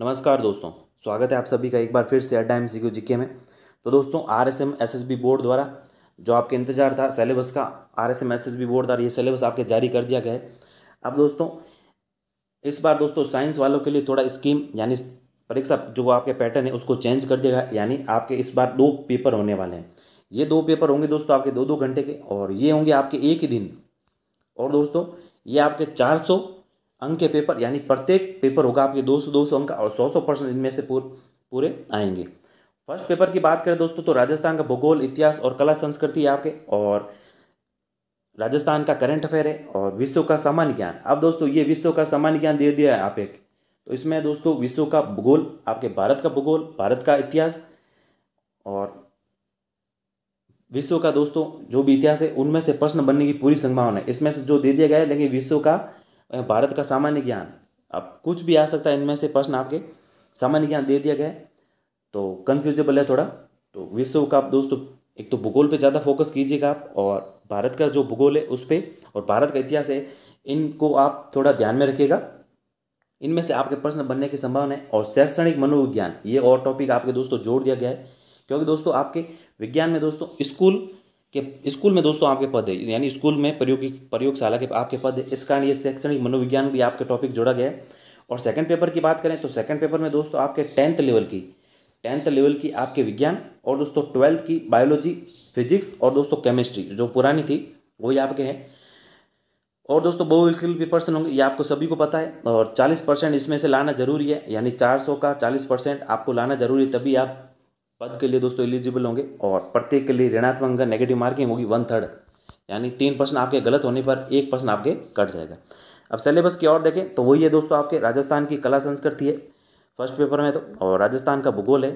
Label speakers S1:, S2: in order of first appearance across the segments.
S1: नमस्कार दोस्तों स्वागत है आप सभी का एक बार फिर से अड्डा एम सी जीके में तो दोस्तों R S M S S B board द्वारा जो आपके इंतजार था सिलेबस का R S M S S B board द्वारा ये सिलेबस आपके जारी कर दिया गया है अब दोस्तों इस बार दोस्तों साइंस वालों के लिए थोड़ा स्कीम यानी परीक्षा जो आपके पैटर्न है उसको चेंज कर दिया गया यानी आपके इस बार दो पेपर होने वाले हैं ये दो पेपर होंगे दोस्तों आपके दो दो घंटे के और ये होंगे आपके एक ही दिन और दोस्तों ये आपके चार सौ अंक के पेपर यानी प्रत्येक पेपर होगा आपके दो सौ दो सौ अंक और सौ सौ परसेंट इनमें से पूरे आएंगे फर्स्ट पेपर की बात करें दोस्तों तो राजस्थान का भूगोल इतिहास और कला संस्कृति है आपके और राजस्थान का करंट अफेयर है और विश्व का सामान्य ज्ञान अब दोस्तों ये विश्व का सामान्य ज्ञान दे दिया है आप एक तो इसमें दोस्तों विश्व का भूगोल आपके भारत का भूगोल भारत का इतिहास और विश्व का दोस्तों जो भी इतिहास है उनमें से प्रश्न बनने की पूरी संभावना है इसमें से जो दे दिया गया है लेकिन विश्व का भारत का सामान्य ज्ञान अब कुछ भी आ सकता है इनमें से प्रश्न आपके सामान्य ज्ञान दे दिया गया है तो कन्फ्यूजेबल है थोड़ा तो विश्व का आप दोस्तों एक तो भूगोल पे ज़्यादा फोकस कीजिएगा आप और भारत का जो भूगोल है उस पर और भारत का इतिहास है इनको आप थोड़ा ध्यान में रखिएगा इनमें से आपके प्रश्न बनने की संभावना है और शैक्षणिक मनोविज्ञान ये और टॉपिक आपके दोस्तों जोड़ दिया गया है क्योंकि दोस्तों आपके विज्ञान में दोस्तों स्कूल के स्कूल में दोस्तों आपके पद है यानी स्कूल में प्रयोगिक प्रयोगशाला के आपके पद है इस कारण ये शैक्षणिक मनोविज्ञान भी आपके टॉपिक जोड़ा गया है और सेकंड पेपर की बात करें तो सेकंड पेपर में दोस्तों आपके टेंथ लेवल की टेंथ लेवल की आपके विज्ञान और दोस्तों ट्वेल्थ की बायोलॉजी फिजिक्स और दोस्तों केमिस्ट्री जो पुरानी थी वही आपके हैं और दोस्तों बहुविकल्प भी पर्सन होंगे ये आपको सभी को पता है और चालीस परसेंट इसमें से लाना जरूरी है यानी चार सौ का चालीस परसेंट आपको लाना जरूरी है तभी आप पद के लिए दोस्तों एलिजिबल होंगे और प्रत्येक के लिए ऋणात्मक नेगेटिव मार्किंग होगी वन थर्ड यानी तीन प्रश्न आपके गलत होने पर एक प्रश्न आपके कट जाएगा अब सिलेबस की ओर देखें तो वही है दोस्तों आपके राजस्थान की कला संस्कृति है फर्स्ट पेपर में तो और राजस्थान का भूगोल है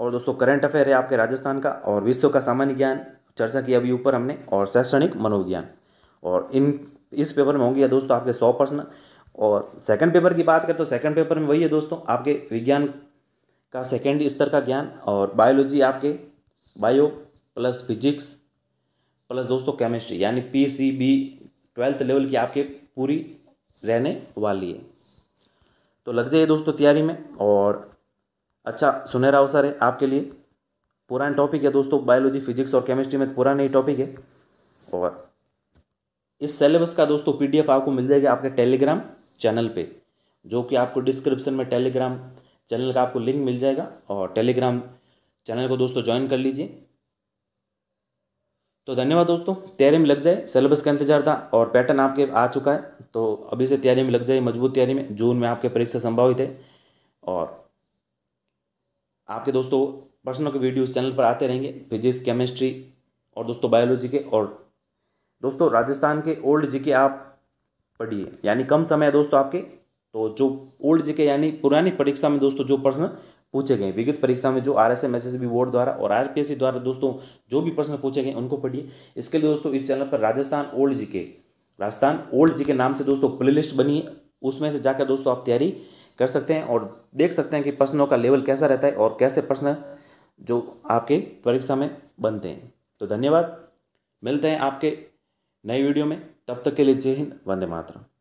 S1: और दोस्तों करंट अफेयर है आपके राजस्थान का और विश्व का सामान्य ज्ञान चर्चा किया अभी ऊपर हमने और शैक्षणिक मनोविज्ञान और इन इस पेपर में होंगे दोस्तों आपके सौ प्रश्न और सेकंड पेपर की बात करें तो सेकंड पेपर में वही है दोस्तों आपके विज्ञान का सेकेंड स्तर का ज्ञान और बायोलॉजी आपके बायो प्लस फिजिक्स प्लस दोस्तों केमिस्ट्री यानी P C B twelfth level की आपके पूरी रहने वाली है तो लग जाइए दोस्तों तैयारी में और अच्छा सुनहरा अवसर है आपके लिए पुराना टॉपिक है दोस्तों बायोलॉजी फिजिक्स और केमिस्ट्री में पुराना ही टॉपिक है और इस सिलेबस का दोस्तों पीडीएफ आपको मिल जाएगा आपके टेलीग्राम चैनल पे जो कि आपको डिस्क्रिप्शन में टेलीग्राम चैनल का आपको लिंक मिल जाएगा और टेलीग्राम चैनल को दोस्तों ज्वाइन कर लीजिए तो धन्यवाद दोस्तों तैयारी में लग जाए सिलेबस का इंतजार था और पैटर्न आपके आ चुका है तो अभी से तैयारी में लग जाए मजबूत तैयारी में जून में आपके परीक्षा संभावित है और आपके दोस्तों प्रश्नों के वीडियो चैनल पर आते रहेंगे फिजिक्स केमिस्ट्री और दोस्तों बायोलॉजी के और दोस्तों राजस्थान के ओल्ड जी के आप पढ़िए यानी कम समय है दोस्तों आपके तो जो ओल्ड जीके यानी पुरानी परीक्षा में दोस्तों जो प्रश्न पूछे गए विगत परीक्षा में जो R S M S S B board द्वारा और आर पी एस सी द्वारा दोस्तों जो भी प्रश्न पूछे गए उनको पढ़िए इसके लिए दोस्तों इस चैनल पर राजस्थान ओल्ड जी के राजस्थान ओल्ड जी के नाम से दोस्तों प्ले लिस्ट बनी है उसमें से जाकर दोस्तों आप तैयारी कर सकते हैं और देख सकते हैं कि प्रश्नों का लेवल कैसा रहता है और कैसे प्रश्न जो आपके परीक्षा में बनते हैं तो धन्यवाद मिलते हैं आपके नए वीडियो में तब तक के लिए जय हिंद वंदे मातरम